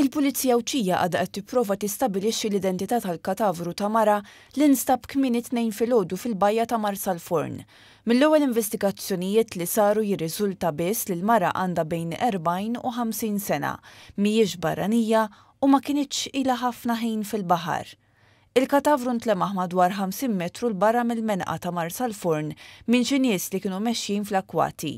Il-Pulizija Uċija għadha qed tipprova tistabilixxi l-identità tal-katavru ta' mara li nstab kmini tnejn filgħodu fil-bajja ta' sal Forn. Mill-ewwel investigazzjonijiet li saru jirriżulta biss li l-mara għandha bejn 40 u 50 sena, mhijiex barranija u ma kienitx ilha ħafna ħin fil-baħar. Il-katavru ntlemaħ madwar 50 metru l-barra mill-menqa ta' sal Forn minn xi nies li kienu mexjin fl-akwati.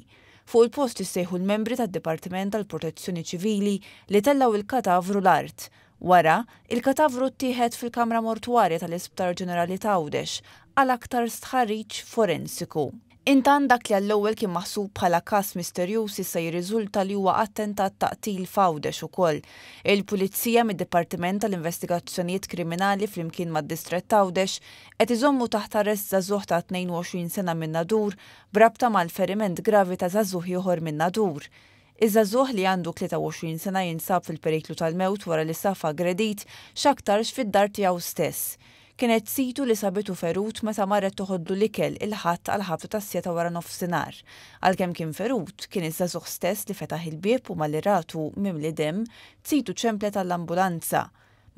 Fuq il-post jissejħu l-membri tad-Dipartiment tal-Protezzjoni Ċivili li tellaw il-katavru l-art. Wara, il-katavru ttieħed fil-Kamra Mortuarja tal-Isptar Ġenerali Tawdex għal aktar stħarriċ forensiku. Intan dak li għall-ewwel kien maħsub bħala każ misterjuż issa jirriżulta li huwa attentat taqtil fawdex ukoll. Il-Pulizija mid-Dipartiment tal-Investigazzjonijiet Kriminali flimkien mad-Distrett Tawdex qed iżommu taħt arrest żagħżugħ ta' 22 sena minn nadur brabta mal-feriment gravi ta' żagħżugħ ieħor minn nadur. Iż-żagħżugħ li għandu 23 sena jinsab fil-periklu tal-mewt wara li safa gredit x'aktarx fid-dar tiegħu stess kienet situ li sabitu ferut meta marret toħoddu l-ikel il-ħadd għal ħafta tas-sieta wara nofsinhar. Għalkemm kien ferut, kien iż-żagħżugħ stess li fetaħ il-bieb u mal-iratu mimli dem, situ ċemplet għall ambulanza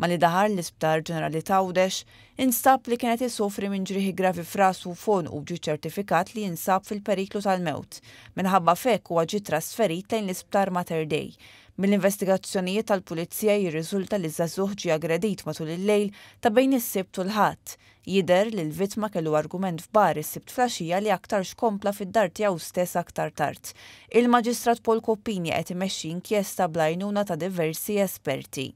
ma li daħar l-Isptar Ġenerali Tawdex instab li kienet isofri minn ġrieħi gravi frasu fon u ġi ċertifikat li jinsab fil-periklu tal-mewt minħabba fekk huwa għagġi trasferit lejn l-Isptar Mater Dei. Mill-investigazzjonijiet tal-pulizija jirriżulta li żagħżugħ ġi aggredit matul il-lejl ta' bejn is-sibt u l-ħadd. Jider li l-vittma kellu argument f'bar is-sibt flaxija li aktar xkompla fid-dar tiegħu stess aktar tard. Il-Maġistrat Pol Koppini qed imexxi inkjesta blajnuna ta' diversi esperti.